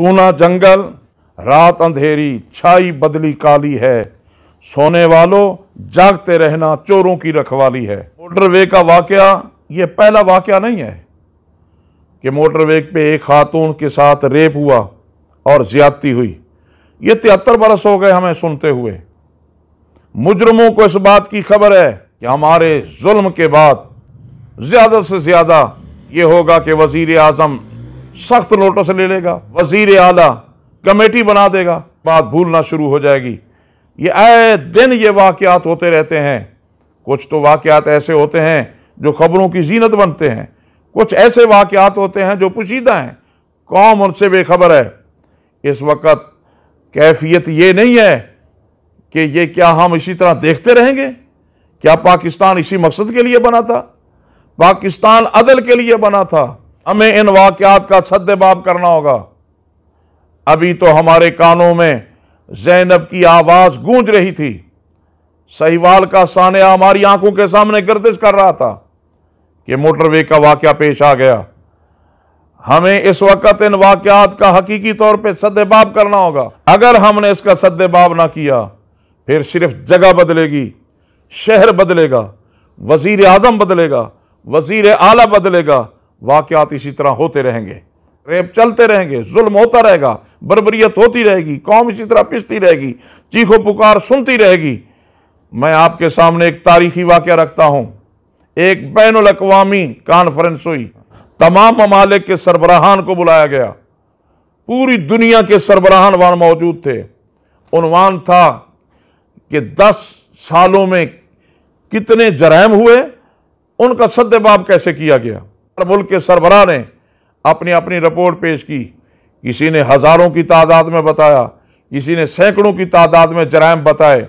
सूना जंगल रात अंधेरी छाई बदली काली है सोने वालों जागते रहना चोरों की रखवाली है मोटरवे का वाकया ये पहला वाकया नहीं है कि मोटरवे पे एक खातून के साथ रेप हुआ और ज़्यादती हुई ये तिहत्तर बरस हो गए हमें सुनते हुए मुजरमों को इस बात की खबर है कि हमारे जुल्म के बाद ज़्यादा से ज़्यादा ये होगा कि वज़ी आजम सख्त नोटिस ले लेगा वजीर आला कमेटी बना देगा बात भूलना शुरू हो जाएगी ये आए दिन ये वाकयात होते रहते हैं कुछ तो वाकयात ऐसे होते हैं जो ख़बरों की जीनत बनते हैं कुछ ऐसे वाकयात होते हैं जो पुशीदा हैं कौम उनसे बेखबर है इस वक्त कैफियत ये नहीं है कि ये क्या हम इसी तरह देखते रहेंगे क्या पाकिस्तान इसी मकसद के लिए बना था पाकिस्तान अदल के लिए बना था हमें इन वाक्यात का सद्देबाब करना होगा अभी तो हमारे कानों में जैनब की आवाज़ गूंज रही थी सहीवाल का सान्या हमारी आंखों के सामने गर्दिश कर रहा था कि मोटरवे का वाक्य पेश आ गया हमें इस वक्त इन वाक्यात का हकीकी तौर पर सद्देबाब करना होगा अगर हमने इसका सद्देबाब ना किया फिर सिर्फ जगह बदलेगी शहर बदलेगा वजीर आजम बदलेगा वजीर आला बदलेगा वाकत इसी तरह होते रहेंगे रेप चलते रहेंगे जुल्म होता रहेगा बरबरीत होती रहेगी कौम इसी तरह पिसती रहेगी चीखो पुकार सुनती रहेगी मैं आपके सामने एक तारीखी वाक़ रखता हूँ एक बैन अवी कॉन्फ्रेंस हुई तमाम ममालिक के सरबराहान को बुलाया गया पूरी दुनिया के सरबराहान वहाँ मौजूद थे उनवान था कि दस सालों में कितने जराम हुए उनका सद्देबाब कैसे किया गया हर मुल्क के सरबरा ने अपनी अपनी रिपोर्ट पेश की किसी ने हज़ारों की तादाद में बताया किसी ने सैकड़ों की तादाद में जराम बताए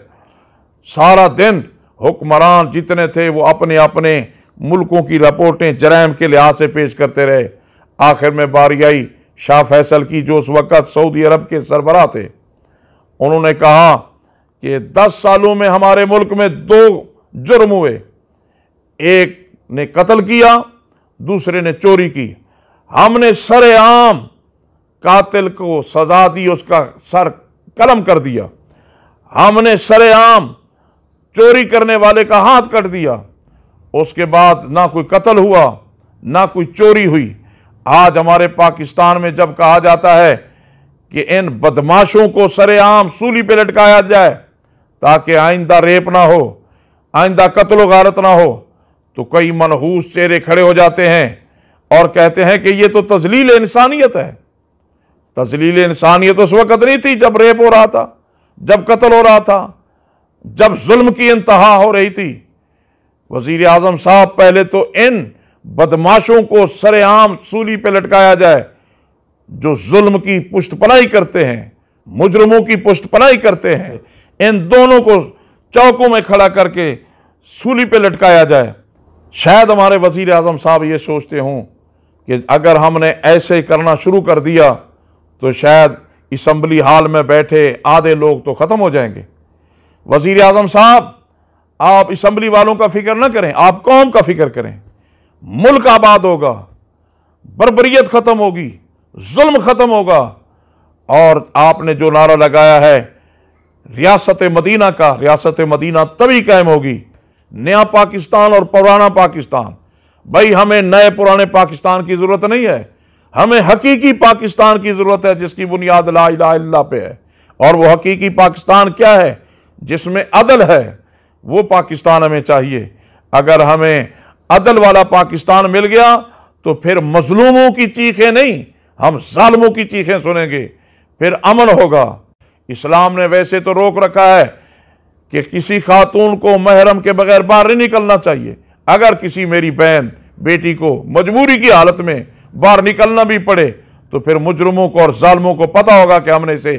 सारा दिन हुक्मरान जितने थे वो अपने अपने मुल्कों की रिपोर्टें जराम के लिहाज से पेश करते रहे आखिर में बारी आई शाह फैसल की जो उस वक़्त सऊदी अरब के सरबरा थे उन्होंने कहा कि दस सालों में हमारे मुल्क में दो जुर्म हुए एक ने कत्ल किया दूसरे ने चोरी की हमने सरेआम कातिल को सजा दी उसका सर कलम कर दिया हमने सरेआम चोरी करने वाले का हाथ कट दिया उसके बाद ना कोई कत्ल हुआ ना कोई चोरी हुई आज हमारे पाकिस्तान में जब कहा जाता है कि इन बदमाशों को सरेआम सूली पे लटकाया जाए ताकि आइंदा रेप ना हो आइंदा कत्लो गारत ना हो तो कई मनहूस चेहरे खड़े हो जाते हैं और कहते हैं कि ये तो तजलील इंसानियत है तजलील इंसानियत उस वक़्त नहीं थी जब रेप हो रहा था जब कत्ल हो रहा था जब जुल्म की इंतहा हो रही थी वजीर आजम साहब पहले तो इन बदमाशों को सरेआम सूली पर लटकाया जाए जो जुल्म की पुष्ट पनाई करते हैं मुजरमों की पुष्ट पनाई करते हैं इन दोनों को चौकों में खड़ा करके सूली पर लटकाया जाए शायद हमारे वजीर आजम साहब ये सोचते हों कि अगर हमने ऐसे करना शुरू कर दिया तो शायद इसम्बली हाल में बैठे आधे लोग तो ख़त्म हो जाएंगे वज़ी अजम साहब आप इसम्बली वालों का फ़िक्र ना करें आप कौम का फ़िक्र करें मुल्क आबाद होगा बरबरीत ख़त्म होगी जुल्म ख़त्म होगा और आपने जो नारा लगाया है रियासत मदीना का रियासत मदीना तभी कायम होगी नया पाकिस्तान और पुराना पाकिस्तान भाई हमें नए पुराने पाकिस्तान की ज़रूरत नहीं है हमें हकीकी पाकिस्तान की ज़रूरत है जिसकी बुनियाद ला इला पे है और वो हकीकी पाकिस्तान क्या है जिसमें अदल है वो पाकिस्तान हमें चाहिए अगर हमें अदल वाला पाकिस्तान मिल गया तो फिर मजलूमों की चीखें नहीं हम जालमों की चीखें सुनेंगे फिर अमन होगा इस्लाम ने वैसे तो रोक रखा है कि किसी खातून को महरम के बगैर बाहर नहीं निकलना चाहिए अगर किसी मेरी बहन बेटी को मजबूरी की हालत में बाहर निकलना भी पड़े तो फिर मुजरमों को और जालमों को पता होगा कि हमने इसे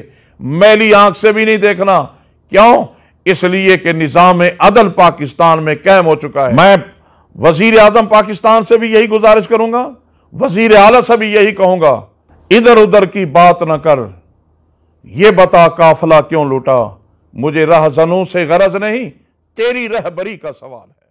मैली आंख से भी नहीं देखना क्यों इसलिए कि निज़ाम अदल पाकिस्तान में कैम हो चुका है मैं वजीर आजम पाकिस्तान से भी यही गुजारिश करूंगा वजीर आला से भी यही कहूंगा इधर उधर की बात ना कर ये बता काफला क्यों लूटा मुझे रहजनों से गरज नहीं तेरी रहबरी का सवाल है